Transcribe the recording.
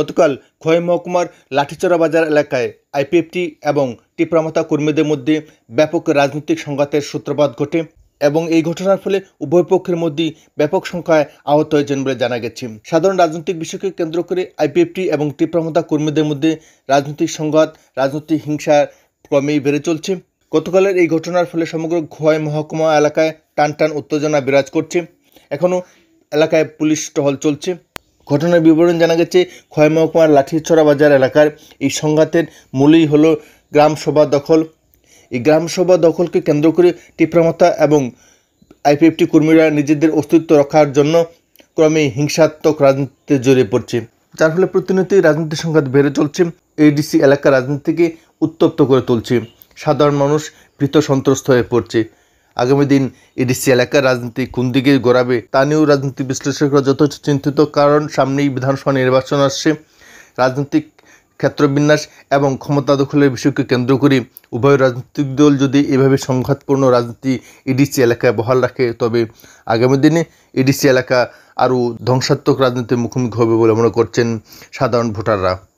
গতকাল খোয়াই মহকুমার লাঠিচড়া বাজার এলাকায় আইপিএফটি এবং টিপ্রামাতা কর্মীদের মধ্যে ব্যাপক রাজনৈতিক সংঘাতের সূত্রপাত ঘটে এবং এই ঘটনার ফলে উভয় পক্ষের মধ্যে ব্যাপক সংখ্যায় আহত হয়েছেন বলে জানা গেছে সাধারণ রাজনৈতিক বিষয়কে কেন্দ্র করে আইপিএফটি এবং টিপ্রামতা কর্মীদের মধ্যে রাজনৈতিক সংঘাত রাজনৈতিক হিংসা ক্রমেই বেড়ে চলছে গতকালের এই ঘটনার ফলে সমগ্র খোয়াই মহকুমা এলাকায় টান টান উত্তেজনা বিরাজ করছে এখনও এলাকায় পুলিশ টহল চলছে ঘটনার বিবরণ জানা গেছে ক্ষয় মহকুমার লাঠিছড়া বাজার এলাকার এই সংঘাতের মূলেই হল গ্রামসভা দখল এই গ্রামসভা দখলকে কেন্দ্র করে টিপ্রামাতা এবং আইপিএফটি কর্মীরা নিজেদের অস্তিত্ব রক্ষার জন্য ক্রমে হিংসাত্মক রাজনীতিতে জড়িয়ে পড়ছে যার ফলে প্রতিনিয়ত রাজনীতির সংঘাত বেড়ে চলছে এডিসি এলাকার রাজনীতিকে উত্তপ্ত করে তুলছে সাধারণ মানুষ ভীত সন্ত্রস্ত হয়ে পড়ছে আগামী দিন এডিসি এলাকার রাজনীতি কোন দিকে গড়াবে তা নিয়েও রাজনীতি বিশ্লেষকরা যথেষ্ট চিন্তিত কারণ সামনেই বিধানসভা নির্বাচন আসছে রাজনৈতিক ক্ষেত্রবিন্যাস এবং ক্ষমতা দখলের বিষয়কে কেন্দ্র করে উভয় রাজনৈতিক দল যদি এভাবে সংঘাতপূর্ণ রাজনীতি এডিসি এলাকায় বহাল রাখে তবে আগামী দিনে এডিসি এলাকা আরও ধ্বংসাত্মক রাজনীতির মুখোমুখি হবে বলে মনে করছেন সাধারণ ভোটাররা